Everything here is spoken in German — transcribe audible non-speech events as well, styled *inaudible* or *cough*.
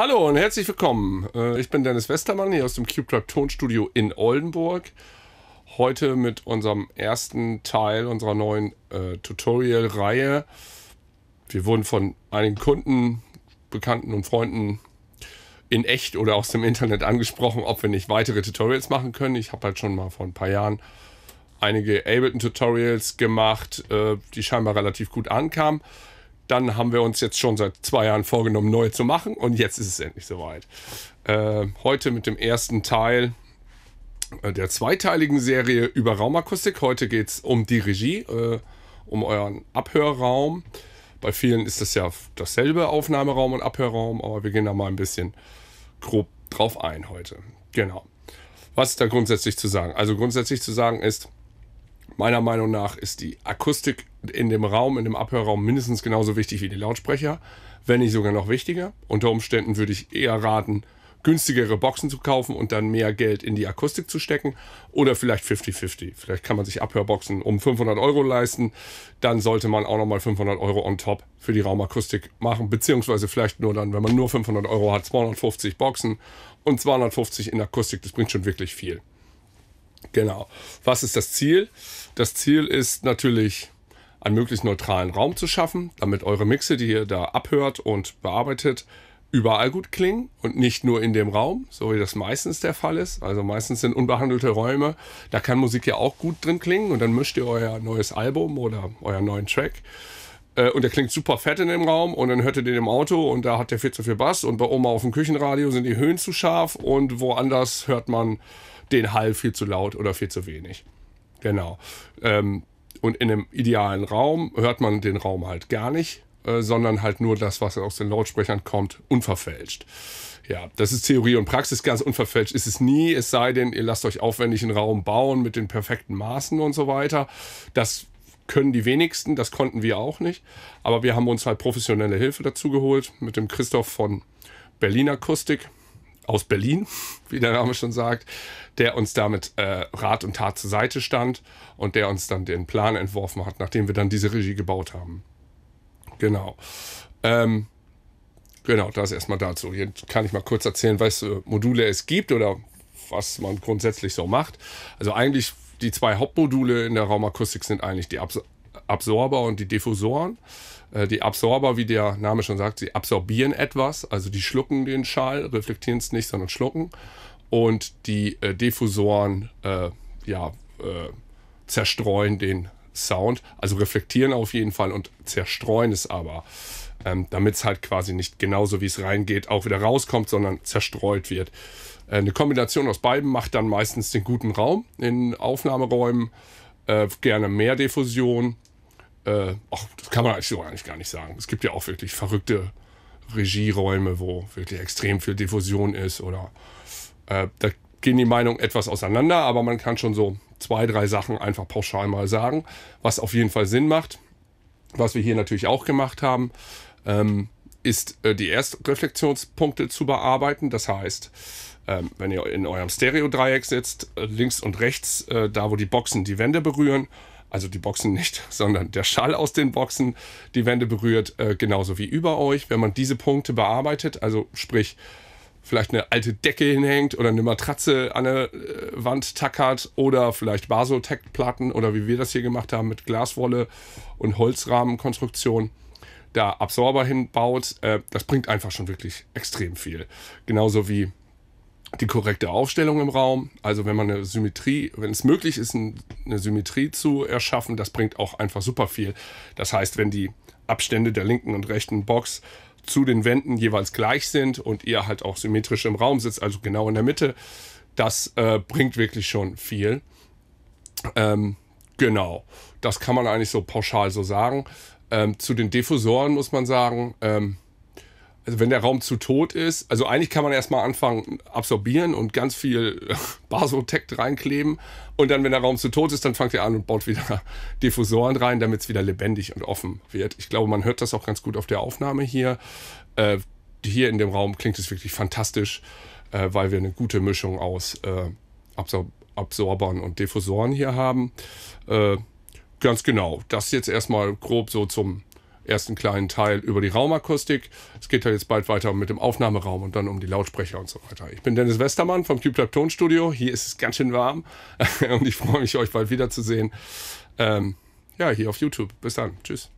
Hallo und herzlich willkommen. Äh, ich bin Dennis Westermann hier aus dem Cube Tonstudio in Oldenburg. Heute mit unserem ersten Teil unserer neuen äh, Tutorial-Reihe. Wir wurden von einigen Kunden, Bekannten und Freunden in echt oder aus dem Internet angesprochen, ob wir nicht weitere Tutorials machen können. Ich habe halt schon mal vor ein paar Jahren einige Ableton-Tutorials gemacht, äh, die scheinbar relativ gut ankamen dann haben wir uns jetzt schon seit zwei Jahren vorgenommen, neu zu machen und jetzt ist es endlich soweit. Äh, heute mit dem ersten Teil äh, der zweiteiligen Serie über Raumakustik. Heute geht es um die Regie, äh, um euren Abhörraum. Bei vielen ist das ja dasselbe Aufnahmeraum und Abhörraum, aber wir gehen da mal ein bisschen grob drauf ein heute. Genau. Was ist da grundsätzlich zu sagen? Also grundsätzlich zu sagen ist, Meiner Meinung nach ist die Akustik in dem Raum, in dem Abhörraum mindestens genauso wichtig wie die Lautsprecher, wenn nicht sogar noch wichtiger. Unter Umständen würde ich eher raten, günstigere Boxen zu kaufen und dann mehr Geld in die Akustik zu stecken oder vielleicht 50-50. Vielleicht kann man sich Abhörboxen um 500 Euro leisten, dann sollte man auch nochmal 500 Euro on top für die Raumakustik machen, beziehungsweise vielleicht nur dann, wenn man nur 500 Euro hat, 250 Boxen und 250 in Akustik, das bringt schon wirklich viel. Genau. Was ist das Ziel? Das Ziel ist natürlich, einen möglichst neutralen Raum zu schaffen, damit eure Mixe, die ihr da abhört und bearbeitet, überall gut klingen und nicht nur in dem Raum, so wie das meistens der Fall ist. Also meistens sind unbehandelte Räume, da kann Musik ja auch gut drin klingen und dann mischt ihr euer neues Album oder euren neuen Track äh, und der klingt super fett in dem Raum und dann hört ihr den im Auto und da hat der viel zu viel Bass und bei Oma auf dem Küchenradio sind die Höhen zu scharf und woanders hört man den Hall viel zu laut oder viel zu wenig. Genau. Ähm, und in einem idealen Raum hört man den Raum halt gar nicht, äh, sondern halt nur das, was aus den Lautsprechern kommt, unverfälscht. Ja, das ist Theorie und Praxis. Ganz unverfälscht ist es nie, es sei denn, ihr lasst euch aufwendig einen Raum bauen mit den perfekten Maßen und so weiter. Das können die wenigsten, das konnten wir auch nicht. Aber wir haben uns halt professionelle Hilfe dazu geholt mit dem Christoph von Berlin Akustik aus Berlin, *laughs* wie der Name schon sagt, der uns damit äh, Rat und Tat zur Seite stand und der uns dann den Plan entworfen hat, nachdem wir dann diese Regie gebaut haben. Genau. Ähm, genau, das erstmal dazu. Jetzt kann ich mal kurz erzählen, welche Module es gibt oder was man grundsätzlich so macht. Also eigentlich die zwei Hauptmodule in der Raumakustik sind eigentlich die Abs Absorber und die Diffusoren. Äh, die Absorber, wie der Name schon sagt, sie absorbieren etwas, also die schlucken den Schall, reflektieren es nicht, sondern schlucken. Und die äh, Diffusoren äh, ja, äh, zerstreuen den Sound, also reflektieren auf jeden Fall und zerstreuen es aber, ähm, damit es halt quasi nicht genauso wie es reingeht, auch wieder rauskommt, sondern zerstreut wird. Eine Kombination aus beiden macht dann meistens den guten Raum in Aufnahmeräumen. Äh, gerne mehr Diffusion. Äh, auch, das kann man eigentlich gar nicht sagen. Es gibt ja auch wirklich verrückte Regieräume, wo wirklich extrem viel Diffusion ist. Oder äh, da gehen die Meinungen etwas auseinander, aber man kann schon so zwei, drei Sachen einfach pauschal mal sagen, was auf jeden Fall Sinn macht. Was wir hier natürlich auch gemacht haben. Ähm, ist äh, die Erstreflexionspunkte zu bearbeiten. Das heißt, ähm, wenn ihr in eurem Stereo-Dreieck sitzt, äh, links und rechts, äh, da wo die Boxen die Wände berühren, also die Boxen nicht, *laughs* sondern der Schall aus den Boxen die Wände berührt, äh, genauso wie über euch. Wenn man diese Punkte bearbeitet, also sprich, vielleicht eine alte Decke hinhängt oder eine Matratze an der äh, Wand tackert oder vielleicht Basotec-Platten oder wie wir das hier gemacht haben mit Glaswolle und Holzrahmenkonstruktion da Absorber hinbaut, äh, das bringt einfach schon wirklich extrem viel. Genauso wie die korrekte Aufstellung im Raum. Also wenn man eine Symmetrie, wenn es möglich ist, eine Symmetrie zu erschaffen, das bringt auch einfach super viel. Das heißt, wenn die Abstände der linken und rechten Box zu den Wänden jeweils gleich sind und ihr halt auch symmetrisch im Raum sitzt, also genau in der Mitte, das äh, bringt wirklich schon viel. Ähm, genau, das kann man eigentlich so pauschal so sagen. Ähm, zu den Diffusoren muss man sagen, ähm, also wenn der Raum zu tot ist, also eigentlich kann man erstmal anfangen, absorbieren und ganz viel äh, *laughs* Basotekt reinkleben. Und dann, wenn der Raum zu tot ist, dann fangt er an und baut wieder *laughs* Diffusoren rein, damit es wieder lebendig und offen wird. Ich glaube, man hört das auch ganz gut auf der Aufnahme hier. Äh, hier in dem Raum klingt es wirklich fantastisch, äh, weil wir eine gute Mischung aus äh, Absor Absorbern und Diffusoren hier haben. Äh, Ganz genau. Das jetzt erstmal grob so zum ersten kleinen Teil über die Raumakustik. Es geht ja halt jetzt bald weiter mit dem Aufnahmeraum und dann um die Lautsprecher und so weiter. Ich bin Dennis Westermann vom TubeTab Tonstudio. Hier ist es ganz schön warm *laughs* und ich freue mich, euch bald wiederzusehen. Ähm, ja, hier auf YouTube. Bis dann. Tschüss.